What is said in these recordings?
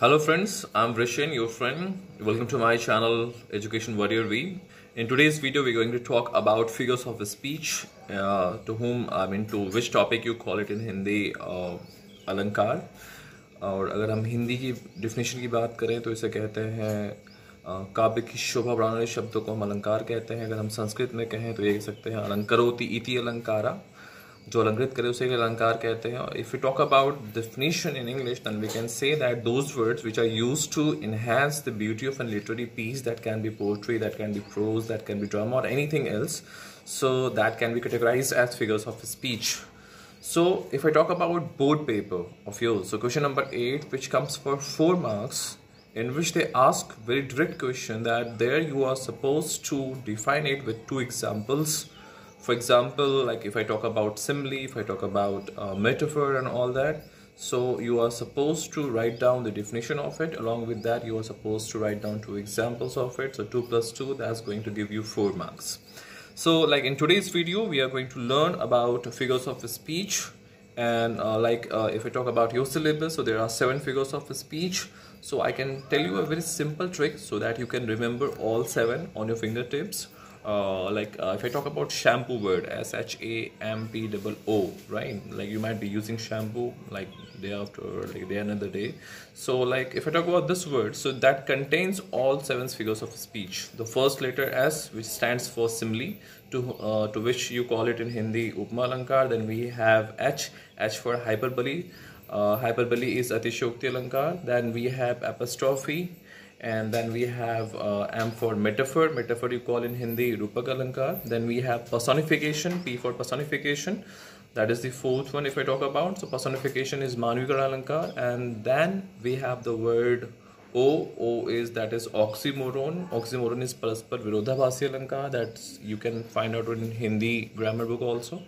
Hello friends, I'm Vrishin, your friend. Welcome to my channel Education Warrior V. In today's video, we're going to talk about figures of speech, uh, to whom, I mean, to which topic you call it in Hindi, uh, अलंकार. और अगर हम हिंदी की definition की बात करें तो इसे कहते हैं काव्य की शोभा बढ़ाने शब्दों को हम अलंकार कहते हैं अगर हम संस्कृत में कहें तो ये कह सकते हैं अलंकरोति इति अलंकारा जो अलंकृत करे उसे अलंकार कहते हैं if you talk about definition in English then we can say that those words which are used to enhance the beauty of an literary piece that can be poetry that can be prose that can be drama और anything else so that can be categorised as figures of speech So if I talk about board paper of yours, so question number eight, which comes for four marks, in which they ask very direct question that there you are supposed to define it with two examples for example like if i talk about simile if i talk about uh, metaphor and all that so you are supposed to write down the definition of it along with that you are supposed to write down two examples of it so 2 plus 2 that's going to give you 4 marks so like in today's video we are going to learn about figures of speech and uh, like uh, if I talk about your syllabus so there are seven figures of speech so I can tell you a very simple trick so that you can remember all seven on your fingertips uh, like uh, if I talk about shampoo word S H A M P O O right like you might be using shampoo like day after or like day another day so like if I talk about this word so that contains all seven figures of speech the first letter S which stands for simile to uh, to which you call it in Hindi upma alankar then we have H H for hyperbole uh, hyperbole is atishokti alankar then we have apostrophe and then we have uh, M for metaphor, metaphor you call in Hindi Rupakalanka. Then we have personification, P for personification, that is the fourth one if I talk about. So personification is Manvikar and then we have the word O. O is that is oxymoron. Oxymoron is Paraspar Virodhabhasi Alanka. that you can find out in Hindi grammar book also.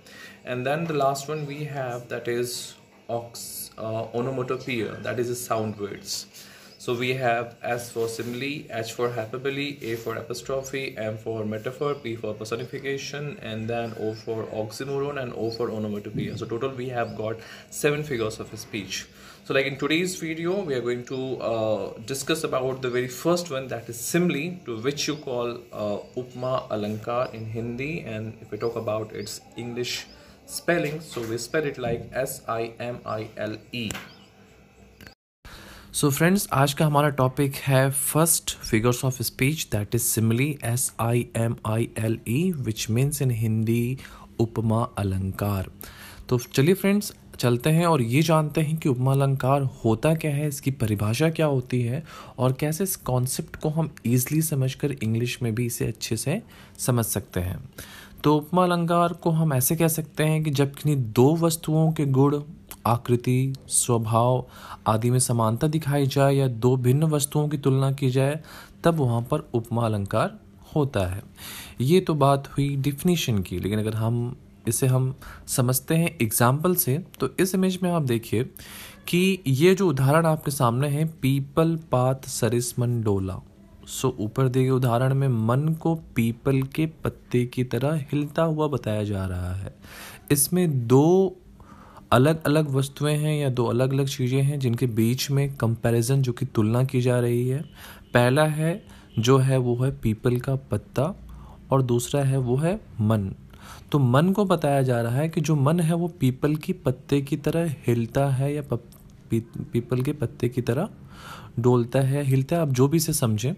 And then the last one we have that is ox, uh, onomatopoeia, that is sound words. So we have S for simile, H for hyperbole, A for apostrophe, M for metaphor, P for personification, and then O for oxymoron and O for onomatopoeia. So total we have got seven figures of speech. So like in today's video, we are going to uh, discuss about the very first one that is simile, to which you call uh, upma alankar in Hindi, and if we talk about its English spelling, so we spell it like S I M I L E. So so friends आज का हमारा topic है first figures of speech that is simile S I M I L E which means in Hindi उपमा अलंकार तो चलिए friends चलते हैं और ये जानते हैं कि उपमा अलंकार होता क्या है इसकी परिभाषा क्या होती है और कैसे इस कॉन्सेप्ट को हम ईजली समझकर इंग्लिश में भी इसे अच्छे से समझ सकते हैं तो उपमा अलंकार को हम ऐसे कह सकते हैं कि जब किन्हीं दो वस्तुओं के गुण आकृति स्वभाव आदि में समानता दिखाई जाए या दो भिन्न वस्तुओं की तुलना की जाए तब वहाँ पर उपमा अलंकार होता है ये तो बात हुई डिफिनीशन की लेकिन अगर हम इसे हम समझते हैं एग्जाम्पल से तो इस इमेज में आप देखिए कि ये जो उदाहरण आपके सामने है पीपल पात सरिस मंडोला सो ऊपर दिए गए उदाहरण में मन को पीपल के पत्ते की तरह हिलता हुआ बताया जा रहा है इसमें दो अलग अलग वस्तुएं हैं या दो अलग अलग चीज़ें हैं जिनके बीच में कंपैरिजन जो कि तुलना की जा रही है पहला है जो है वो है पीपल का पत्ता और दूसरा है वो है मन तो मन को बताया जा रहा है कि जो मन है वो पीपल की पत्ते की तरह हिलता है या पप, पी, पीपल के पत्ते की तरह डोलता है हिलता है आप जो भी इसे समझें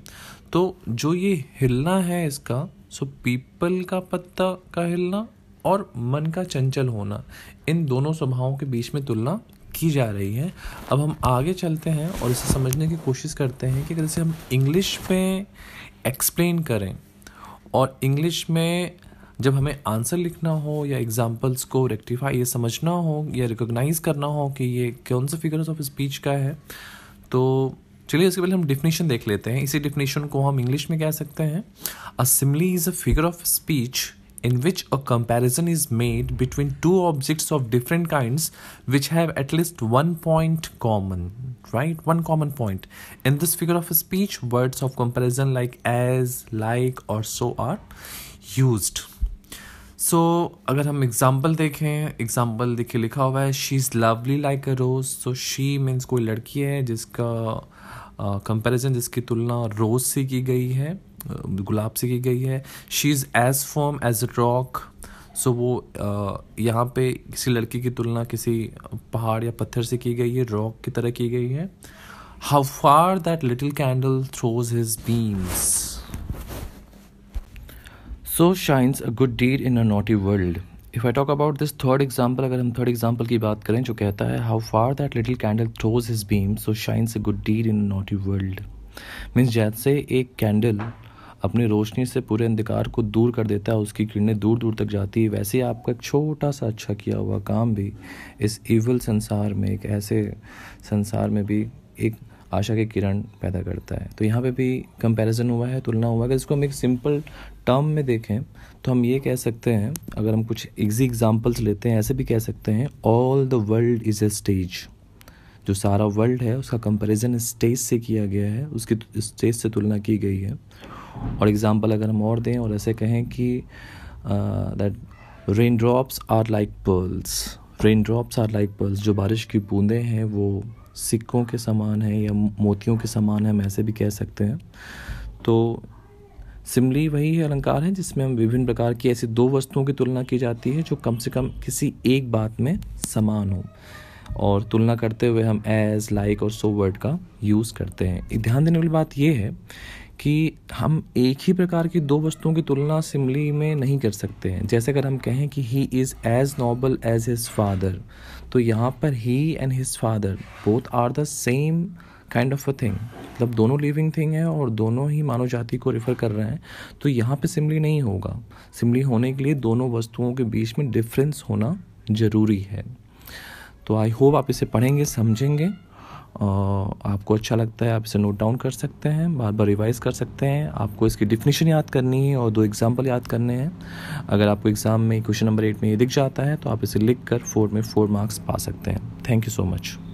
तो जो ये हिलना है इसका सो पीपल का पत्ता का हिलना और मन का चंचल होना इन दोनों स्वभावों के बीच में तुलना की जा रही है अब हम आगे चलते हैं और इसे समझने की कोशिश करते हैं कि अगर इसे हम इंग्लिश में एक्सप्लेन करें और इंग्लिश में जब हमें आंसर लिखना हो या एग्जाम्पल्स को रेक्टिफाई ये समझना हो या रिकोगनाइज करना हो कि ये कौन सा फिगर्स ऑफ स्पीच का है तो चलिए इसके पहले हम डिफिनेशन देख लेते हैं इसी डिफिनेशन को हम इंग्लिश में कह सकते हैं a simile is a figure of speech in which a comparison is made between two objects of different kinds which have at least one point common right one common point in this figure of a speech words of comparison like as like or so are used so so, अगर हम example देखें example देखिए लिखा हुआ है she is lovely like a rose so she means कोई लड़की है जिसका कंपैरिजन uh, जिसकी तुलना रोज़ से की गई है गुलाब से की गई है she is as firm as a rock so वो यहाँ पे किसी लड़की की तुलना किसी पहाड़ या पत्थर से की गई है रॉक की तरह की गई है how far that little candle throws his beams so shines a good deed in a naughty world if I talk about this third example अगर हम थर्ड एग्जाम्पल की बात करें जो कहता है how far that little candle throws his beam so shines a good deed in a naughty world means जैसे एक कैंडल अपनी रोशनी से पूरे अंधकार को दूर कर देता है उसकी किरणें दूर दूर तक जाती है वैसे ही आपका एक छोटा सा अच्छा किया हुआ काम भी इस ईवल संसार में एक ऐसे संसार में भी एक आशा के किरण पैदा करता है तो यहाँ पे भी कंपैरिजन हुआ है तुलना हुआ है अगर इसको हम एक सिंपल टर्म में देखें तो हम ये कह सकते हैं अगर हम कुछ इजी एग्जांपल्स लेते हैं ऐसे भी कह सकते हैं all the world is a stage जो सारा वर्ल्ड है उसका कंपैरिजन स्टेज से किया गया है उसकी स्टेज से तुलना की गई है और एग्ज़ाम्पल अगर हम और दें और ऐसे कहें कि that rain drops are like pearls rain drops are like pearls जो बारिश की बूंदें हैं वो सिक्कों के समान हैं या मोतियों के समान हैं हम ऐसे भी कह सकते हैं तो सिमली वही है अलंकार है जिसमें हम विभिन्न प्रकार की ऐसी दो वस्तुओं की तुलना की जाती है जो कम से कम किसी एक बात में समान हो और तुलना करते हुए हम एज लाइक और सो वर्ड का यूज़ करते हैं ध्यान देने वाली बात यह है कि हम एक ही प्रकार की दो वस्तुओं की तुलना सिमली में नहीं कर सकते हैं जैसे अगर हम कहें कि he is as noble as his father तो यहाँ पर he and his father both are the same kind of a thing मतलब दोनों लिविंग थिंग है और दोनों ही मानव जाति को रेफर कर रहे हैं तो यहाँ पे सिमली नहीं होगा सिमली होने के लिए दोनों वस्तुओं के बीच में डिफरेंस होना ज़रूरी है तो आई होप आप इसे पढ़ेंगे समझेंगे आपको अच्छा लगता है आप इसे नोट डाउन कर सकते हैं बार बार रिवाइज कर सकते हैं आपको इसकी डिफिनीशन याद करनी है और दो एग्जाम्पल याद करने हैं अगर आपको एग्ज़ाम में क्वेश्चन नंबर एट में ये दिख जाता है तो आप इसे लिख कर फोर में फोर मार्क्स पा सकते हैं थैंक यू सो मच